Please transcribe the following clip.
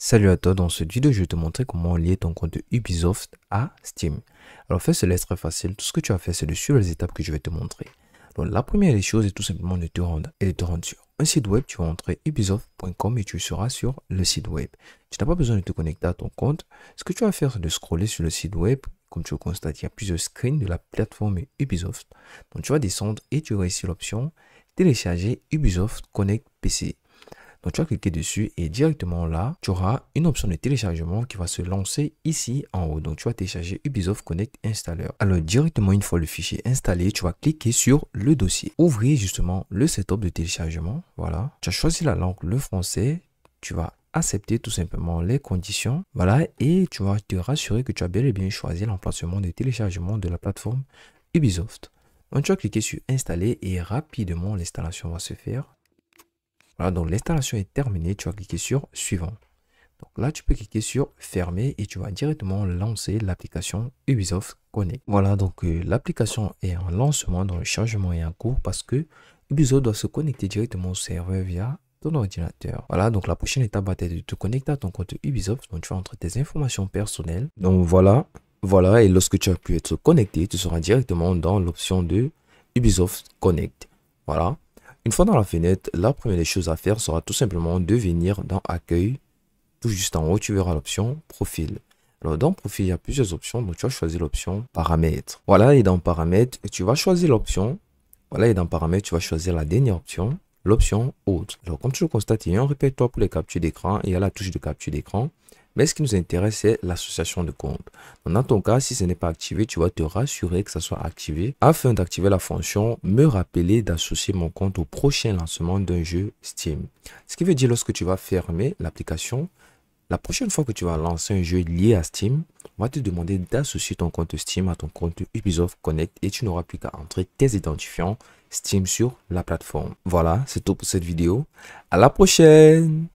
Salut à toi, dans cette vidéo je vais te montrer comment lier ton compte Ubisoft à Steam. Alors faire cela est très facile, tout ce que tu vas faire c'est de suivre les étapes que je vais te montrer. la première des choses est tout simplement de te rendre et de te rendre sur un site web, tu vas entrer ubisoft.com et tu seras sur le site web. Tu n'as pas besoin de te connecter à ton compte, ce que tu vas faire c'est de scroller sur le site web, comme tu le constates il y a plusieurs screens de la plateforme Ubisoft. Donc tu vas descendre et tu vas ici l'option télécharger Ubisoft Connect PC. Donc tu vas cliquer dessus et directement là, tu auras une option de téléchargement qui va se lancer ici en haut. Donc tu vas télécharger Ubisoft Connect Installer. Alors directement une fois le fichier installé, tu vas cliquer sur le dossier. Ouvrir justement le setup de téléchargement. Voilà. Tu as choisi la langue le français. Tu vas accepter tout simplement les conditions. Voilà. Et tu vas te rassurer que tu as bien et bien choisi l'emplacement de téléchargement de la plateforme Ubisoft. Donc tu vas cliquer sur installer et rapidement l'installation va se faire. Voilà, donc l'installation est terminée. Tu vas cliquer sur suivant. Donc là, tu peux cliquer sur fermer et tu vas directement lancer l'application Ubisoft Connect. Voilà, donc euh, l'application est en lancement, dans le chargement est en cours parce que Ubisoft doit se connecter directement au serveur via ton ordinateur. Voilà, donc la prochaine étape va être de te connecter à ton compte Ubisoft. Donc tu vas entrer tes informations personnelles. Donc voilà, voilà, et lorsque tu as pu être connecté, tu seras directement dans l'option de Ubisoft Connect. Voilà. Une fois dans la fenêtre, la première des choses à faire sera tout simplement de venir dans Accueil. Tout juste en haut, tu verras l'option Profil. Alors dans Profil, il y a plusieurs options, donc tu vas choisir l'option Paramètres. Voilà, et dans Paramètres, tu vas choisir l'option. Voilà, et dans Paramètres, tu vas choisir la dernière option, l'option Haute. Alors comme tu le constates, il y a un répertoire pour les captures d'écran, il y a la touche de capture d'écran. Mais ce qui nous intéresse, c'est l'association de compte. dans ton cas, si ce n'est pas activé, tu vas te rassurer que ça soit activé. Afin d'activer la fonction, me rappeler d'associer mon compte au prochain lancement d'un jeu Steam. Ce qui veut dire lorsque tu vas fermer l'application, la prochaine fois que tu vas lancer un jeu lié à Steam, on va te demander d'associer ton compte Steam à ton compte Ubisoft Connect et tu n'auras plus qu'à entrer tes identifiants Steam sur la plateforme. Voilà, c'est tout pour cette vidéo. À la prochaine!